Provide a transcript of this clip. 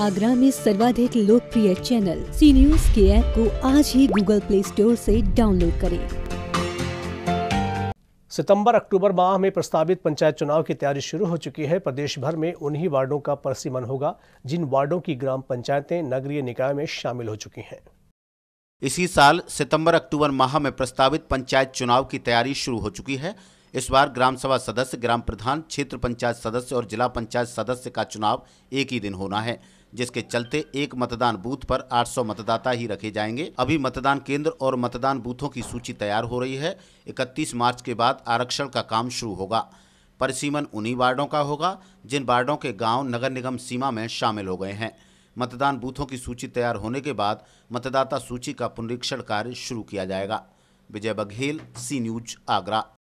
आगरा में सर्वाधिक लोकप्रिय चैनल सी न्यूज के ऐप को आज ही गूगल प्ले स्टोर से डाउनलोड करें सितंबर अक्टूबर माह में प्रस्तावित पंचायत चुनाव की तैयारी शुरू हो चुकी है प्रदेश भर में उन्हीं वार्डों का परसीमन होगा जिन वार्डों की ग्राम पंचायतें नगरीय निकाय में शामिल हो चुकी हैं इसी साल सितंबर अक्टूबर माह में प्रस्तावित पंचायत चुनाव की तैयारी शुरू हो चुकी है इस बार ग्राम सभा सदस्य ग्राम प्रधान क्षेत्र पंचायत सदस्य और जिला पंचायत सदस्य का चुनाव एक ही दिन होना है जिसके चलते एक मतदान बूथ पर 800 मतदाता ही रखे जाएंगे अभी मतदान केंद्र और मतदान बूथों की सूची तैयार हो रही है 31 मार्च के बाद आरक्षण का काम शुरू होगा परिसीमन उन्हीं वार्डों का होगा जिन वार्डों के गाँव नगर निगम सीमा में शामिल हो गए हैं मतदान बूथों की सूची तैयार होने के बाद मतदाता सूची का पुनरीक्षण कार्य शुरू किया जाएगा विजय बघेल सी न्यूज आगरा